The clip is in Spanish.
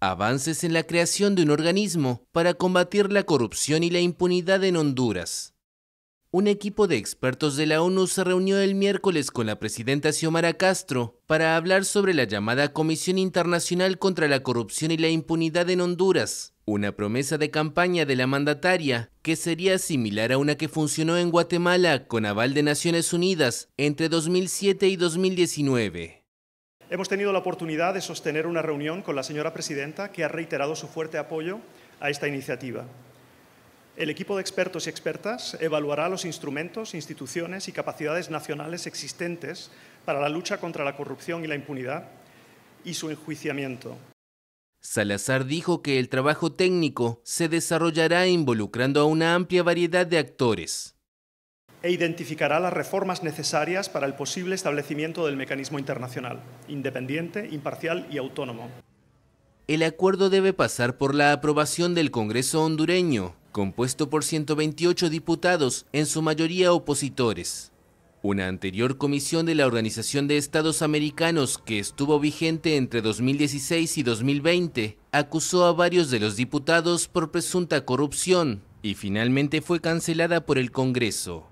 Avances en la creación de un organismo para combatir la corrupción y la impunidad en Honduras. Un equipo de expertos de la ONU se reunió el miércoles con la presidenta Xiomara Castro para hablar sobre la llamada Comisión Internacional contra la Corrupción y la Impunidad en Honduras, una promesa de campaña de la mandataria que sería similar a una que funcionó en Guatemala con aval de Naciones Unidas entre 2007 y 2019. Hemos tenido la oportunidad de sostener una reunión con la señora presidenta que ha reiterado su fuerte apoyo a esta iniciativa. El equipo de expertos y expertas evaluará los instrumentos, instituciones y capacidades nacionales existentes para la lucha contra la corrupción y la impunidad y su enjuiciamiento. Salazar dijo que el trabajo técnico se desarrollará involucrando a una amplia variedad de actores e identificará las reformas necesarias para el posible establecimiento del mecanismo internacional, independiente, imparcial y autónomo. El acuerdo debe pasar por la aprobación del Congreso hondureño, compuesto por 128 diputados, en su mayoría opositores. Una anterior comisión de la Organización de Estados Americanos, que estuvo vigente entre 2016 y 2020, acusó a varios de los diputados por presunta corrupción y finalmente fue cancelada por el Congreso.